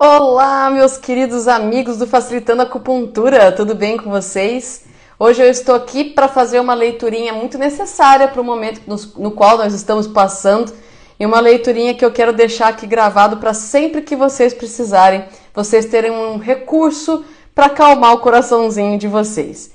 Olá, meus queridos amigos do Facilitando a Acupuntura, tudo bem com vocês? Hoje eu estou aqui para fazer uma leiturinha muito necessária para o momento no qual nós estamos passando e uma leiturinha que eu quero deixar aqui gravado para sempre que vocês precisarem, vocês terem um recurso para acalmar o coraçãozinho de vocês.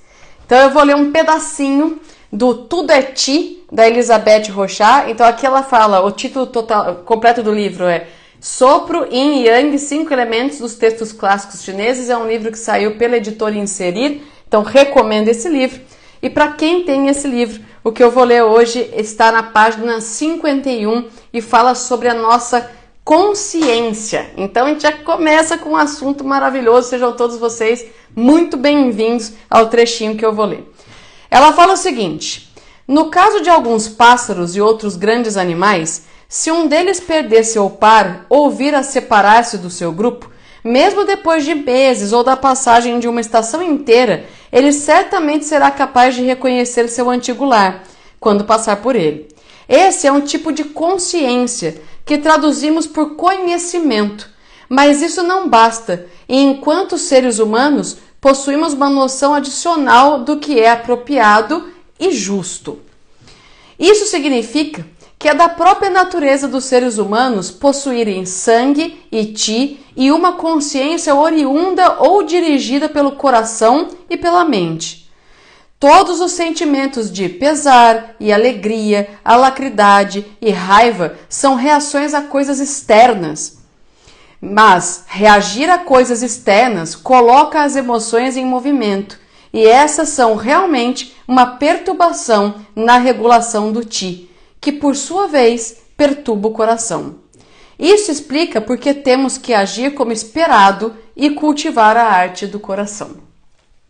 Então eu vou ler um pedacinho do Tudo é Ti, da Elizabeth Rochá. Então aqui ela fala, o título total, completo do livro é Sopro, Yin e Yang, Cinco Elementos dos Textos Clássicos Chineses, é um livro que saiu pela editora Inserir, então recomendo esse livro. E para quem tem esse livro, o que eu vou ler hoje está na página 51 e fala sobre a nossa consciência. Então a gente já começa com um assunto maravilhoso. Sejam todos vocês muito bem-vindos ao trechinho que eu vou ler. Ela fala o seguinte: no caso de alguns pássaros e outros grandes animais, se um deles perder seu par, ou vir a separar-se do seu grupo, mesmo depois de meses ou da passagem de uma estação inteira, ele certamente será capaz de reconhecer seu antigo lar quando passar por ele. Esse é um tipo de consciência que traduzimos por conhecimento, mas isso não basta, e enquanto seres humanos, possuímos uma noção adicional do que é apropriado e justo. Isso significa que é da própria natureza dos seres humanos possuírem sangue e ti e uma consciência oriunda ou dirigida pelo coração e pela mente. Todos os sentimentos de pesar e alegria, alacridade e raiva são reações a coisas externas. Mas reagir a coisas externas coloca as emoções em movimento, e essas são realmente uma perturbação na regulação do ti que por sua vez perturba o coração. Isso explica porque temos que agir como esperado e cultivar a arte do coração.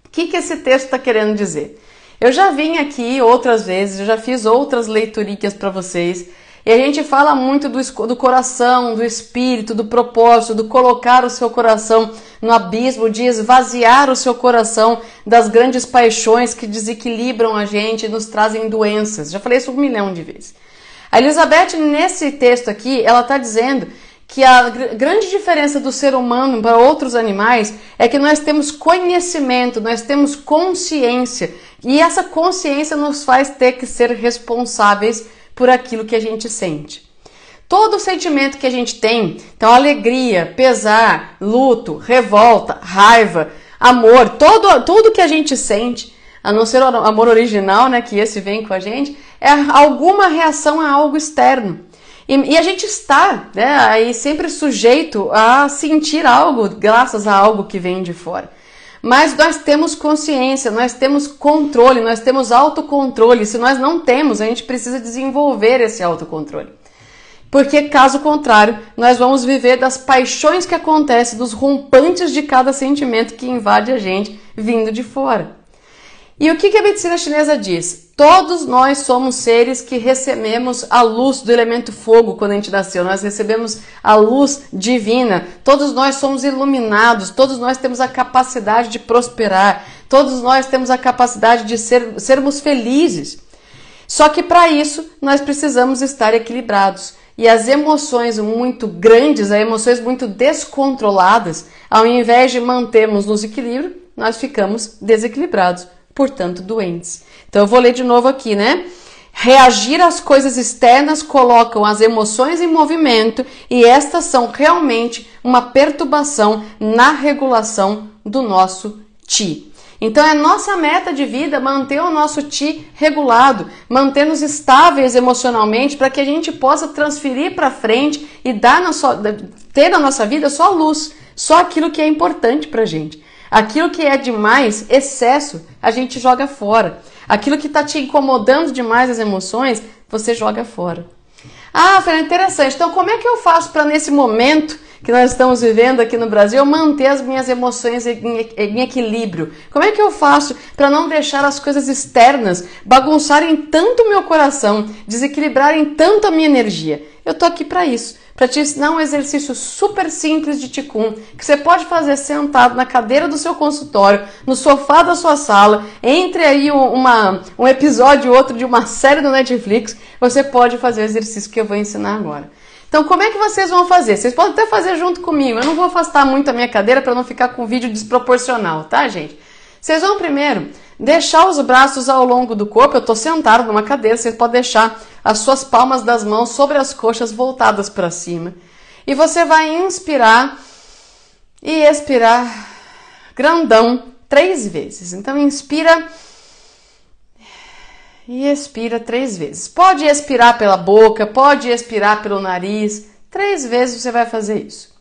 O que, que esse texto está querendo dizer? Eu já vim aqui outras vezes, eu já fiz outras leiturinhas para vocês e a gente fala muito do, do coração, do espírito, do propósito, do colocar o seu coração no abismo, de esvaziar o seu coração das grandes paixões que desequilibram a gente e nos trazem doenças. Já falei isso um milhão de vezes. A Elizabeth, nesse texto aqui, ela está dizendo que a grande diferença do ser humano para outros animais é que nós temos conhecimento, nós temos consciência, e essa consciência nos faz ter que ser responsáveis por aquilo que a gente sente. Todo sentimento que a gente tem, então alegria, pesar, luto, revolta, raiva, amor, todo, tudo que a gente sente, a não ser o amor original, né, que esse vem com a gente, é alguma reação a algo externo. E, e, a gente está né, aí sempre sujeito a sentir algo graças a algo que vem de fora. Mas nós temos consciência, nós temos controle, nós temos autocontrole. Se nós não temos, a gente precisa desenvolver esse autocontrole. Porque caso contrário, nós vamos viver das paixões que acontecem, dos rompantes de cada sentimento que invade a gente vindo de fora. E o que a medicina chinesa diz? Todos nós somos seres que recebemos a luz do elemento fogo quando a gente nasceu. Nós recebemos a luz divina. Todos nós somos iluminados. Todos nós temos a capacidade de prosperar. Todos nós temos a capacidade de ser, sermos felizes. Só que para isso nós precisamos estar equilibrados. E as emoções muito grandes, as emoções muito descontroladas, ao invés de mantermos nos equilíbrio, nós ficamos desequilibrados portanto doentes. Então eu vou ler de novo aqui, né? Reagir às coisas externas colocam as emoções em movimento e estas são realmente uma perturbação na regulação do nosso ti. Então é nossa meta de vida manter o nosso ti regulado, manter-nos estáveis emocionalmente para que a gente possa transferir para frente e dar na sua, ter na nossa vida só luz, só aquilo que é importante para gente. Aquilo que é demais, excesso, a gente joga fora. Aquilo que está te incomodando demais as emoções, você joga fora. Ah, Fernanda, interessante. Então, como é que eu faço para nesse momento que nós estamos vivendo aqui no Brasil, manter as minhas emoções em, equilíbrio? Como é que eu faço para não deixar as coisas externas bagunçarem tanto o meu coração, desequilibrarem tanto a minha energia? Eu tô aqui para isso, para te ensinar um exercício super simples de Ticum, que você pode fazer sentado na cadeira do seu consultório, no sofá da sua sala, entre aí uma, um episódio ou outro de uma série do Netflix, você pode fazer o exercício que eu vou ensinar agora. Então, como é que vocês vão fazer? Vocês podem até fazer junto comigo. Eu não vou afastar muito a minha cadeira para não ficar com o vídeo desproporcional, tá, gente? Vocês vão primeiro deixar os braços ao longo do corpo. Eu estou sentado numa cadeira, vocês podem deixar as suas palmas das mãos sobre as coxas voltadas para cima. E você vai inspirar e expirar grandão três vezes. Então, inspira e expira três vezes. Pode expirar pela boca, pode expirar pelo nariz. Três vezes você vai fazer isso.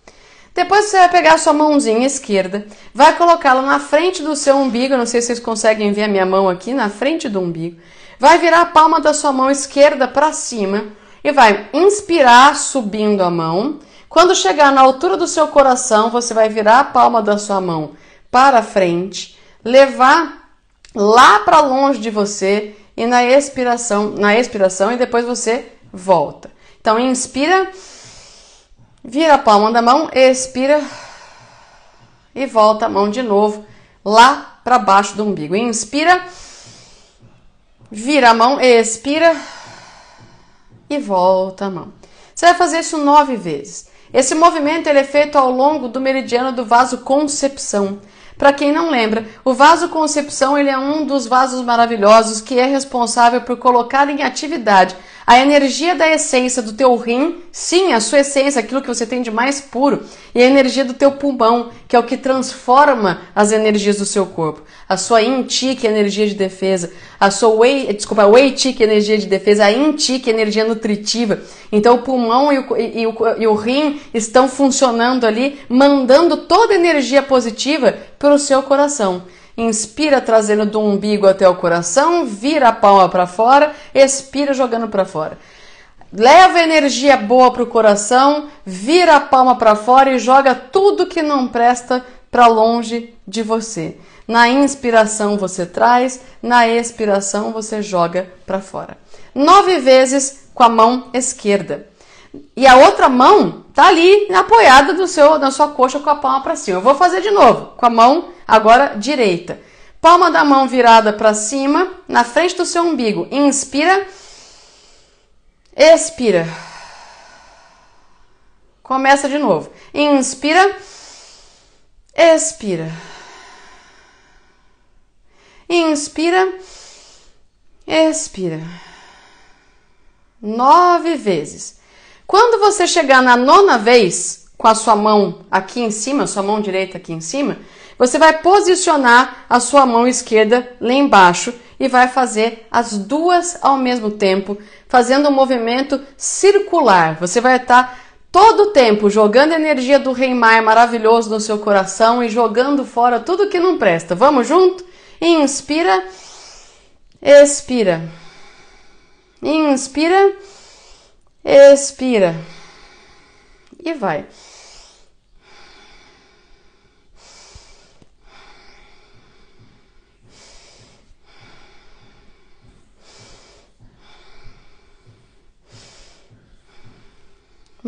Depois você vai pegar a sua mãozinha esquerda, vai colocá-la na frente do seu umbigo. não sei se vocês conseguem ver a minha mão aqui, na frente do umbigo. Vai virar a palma da sua mão esquerda para cima e vai inspirar subindo a mão. Quando chegar na altura do seu coração, você vai virar a palma da sua mão para frente, levar lá para longe de você e na expiração, na expiração e depois você volta. Então inspira, vira a palma da mão, expira e volta a mão de novo lá para baixo do umbigo. Inspira, vira a mão, expira e volta a mão. Você vai fazer isso nove vezes. Esse movimento ele é feito ao longo do meridiano do vaso concepção. Para quem não lembra, o vaso concepção ele é um dos vasos maravilhosos que é responsável por colocar em atividade a energia da essência do teu rim, sim, a sua essência, aquilo que você tem de mais puro, e a energia do teu pulmão, que é o que transforma as energias do seu corpo. A sua inti que é energia de defesa, a sua wei, desculpa, wei chi, que é energia de defesa, a inti que é energia nutritiva. Então o pulmão e o, e, o, e o rim estão funcionando ali, mandando toda a energia positiva para o seu coração. Inspira trazendo do umbigo até o coração, vira a palma para fora, expira jogando para fora. Leva energia boa para o coração, vira a palma para fora e joga tudo que não presta para longe de você. Na inspiração você traz, na expiração você joga para fora. Nove vezes com a mão esquerda. E a outra mão tá ali apoiada no seu, na sua coxa com a palma para cima. Eu vou fazer de novo, com a mão Agora, direita. Palma da mão virada para cima, na frente do seu umbigo. Inspira. Expira. Começa de novo. Inspira. Expira. Inspira. Expira. Nove vezes. Quando você chegar na nona vez, com a sua mão aqui em cima, sua mão direita aqui em cima, você vai posicionar a sua mão esquerda lá embaixo e vai fazer as duas ao mesmo tempo, fazendo um movimento circular. Você vai estar todo o tempo jogando energia do Reimar maravilhoso no seu coração e jogando fora tudo que não presta. Vamos junto? Inspira, expira. Inspira, expira. E vai.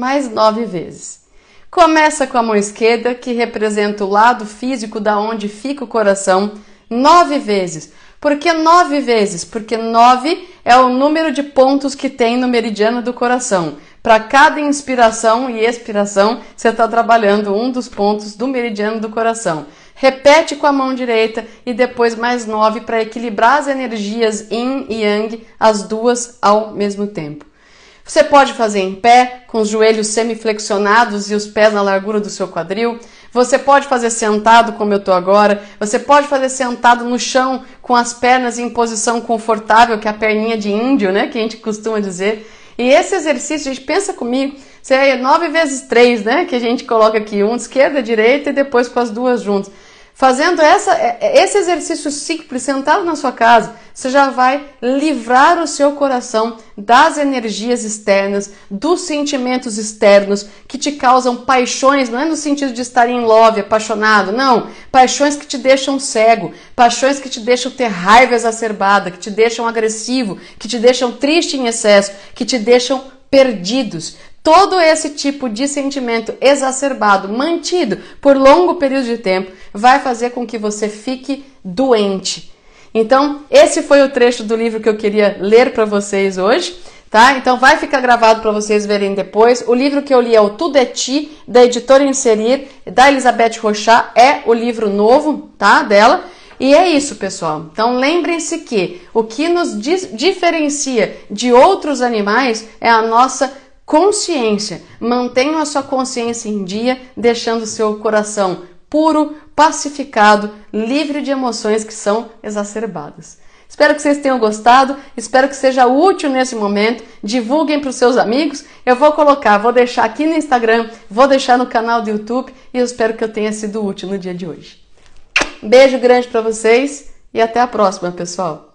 mais nove vezes. Começa com a mão esquerda, que representa o lado físico da onde fica o coração, nove vezes. Por que nove vezes? Porque nove é o número de pontos que tem no meridiano do coração. Para cada inspiração e expiração, você está trabalhando um dos pontos do meridiano do coração. Repete com a mão direita e depois mais nove para equilibrar as energias yin e yang, as duas ao mesmo tempo. Você pode fazer em pé, com os joelhos semiflexionados e os pés na largura do seu quadril. Você pode fazer sentado, como eu estou agora. Você pode fazer sentado no chão, com as pernas em posição confortável, que é a perninha de índio, né? Que a gente costuma dizer. E esse exercício, gente, pensa comigo, seria é nove vezes três, né? Que a gente coloca aqui, um de esquerda, direita e depois com as duas juntas. Fazendo essa, é, é, esse exercício simples, sentado na sua casa, você já vai livrar o seu coração das energias externas, dos sentimentos externos que te causam paixões, não é no sentido de estar em love, apaixonado, não. Paixões que te deixam cego, paixões que te deixam ter raiva exacerbada, que te deixam agressivo, que te deixam triste em excesso, que te deixam perdidos. Todo esse tipo de sentimento exacerbado, mantido por longo período de tempo, vai fazer com que você fique doente. Então, esse foi o trecho do livro que eu queria ler para vocês hoje, tá? Então, vai ficar gravado para vocês verem depois. O livro que eu li é o Tudo é Ti, da editora Inserir, da Elizabeth Rochá, é o livro novo, tá? Dela. E é isso, pessoal. Então lembrem-se que o que nos diferencia de outros animais é a nossa consciência. Mantenham a sua consciência em dia, deixando o seu coração puro, pacificado, livre de emoções que são exacerbadas. Espero que vocês tenham gostado, espero que seja útil nesse momento. Divulguem para os seus amigos. Eu vou colocar, vou deixar aqui no Instagram, vou deixar no canal do YouTube e eu espero que eu tenha sido útil no dia de hoje. beijo grande para vocês e até a próxima, pessoal.